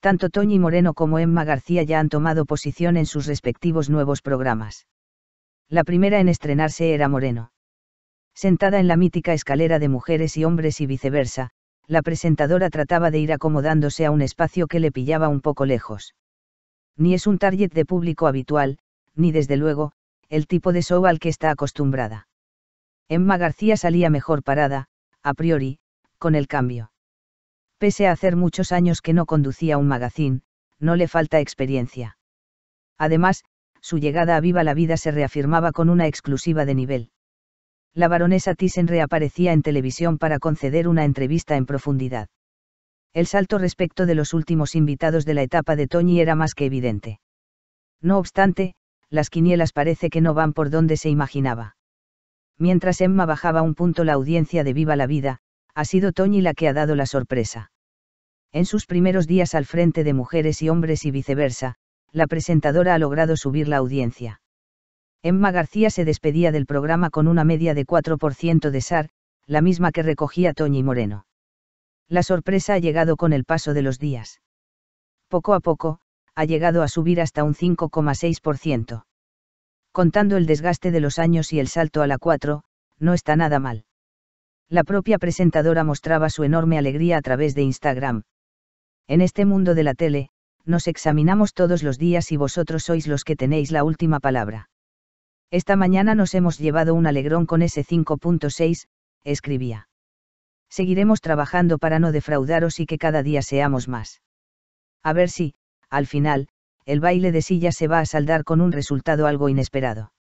tanto Toñi Moreno como Emma García ya han tomado posición en sus respectivos nuevos programas. La primera en estrenarse era Moreno. Sentada en la mítica escalera de mujeres y hombres y viceversa, la presentadora trataba de ir acomodándose a un espacio que le pillaba un poco lejos. Ni es un target de público habitual, ni desde luego, el tipo de show al que está acostumbrada. Emma García salía mejor parada, a priori, con el cambio. Pese a hacer muchos años que no conducía un magazín, no le falta experiencia. Además, su llegada a Viva la Vida se reafirmaba con una exclusiva de nivel. La baronesa Thyssen reaparecía en televisión para conceder una entrevista en profundidad. El salto respecto de los últimos invitados de la etapa de Tony era más que evidente. No obstante, las quinielas parece que no van por donde se imaginaba. Mientras Emma bajaba un punto la audiencia de Viva la Vida, ha sido Toñi la que ha dado la sorpresa. En sus primeros días al frente de mujeres y hombres y viceversa, la presentadora ha logrado subir la audiencia. Emma García se despedía del programa con una media de 4% de SAR, la misma que recogía Toñi Moreno. La sorpresa ha llegado con el paso de los días. Poco a poco, ha llegado a subir hasta un 5,6%. Contando el desgaste de los años y el salto a la 4, no está nada mal la propia presentadora mostraba su enorme alegría a través de Instagram. En este mundo de la tele, nos examinamos todos los días y vosotros sois los que tenéis la última palabra. Esta mañana nos hemos llevado un alegrón con ese 5.6, escribía. Seguiremos trabajando para no defraudaros y que cada día seamos más. A ver si, al final, el baile de sillas se va a saldar con un resultado algo inesperado.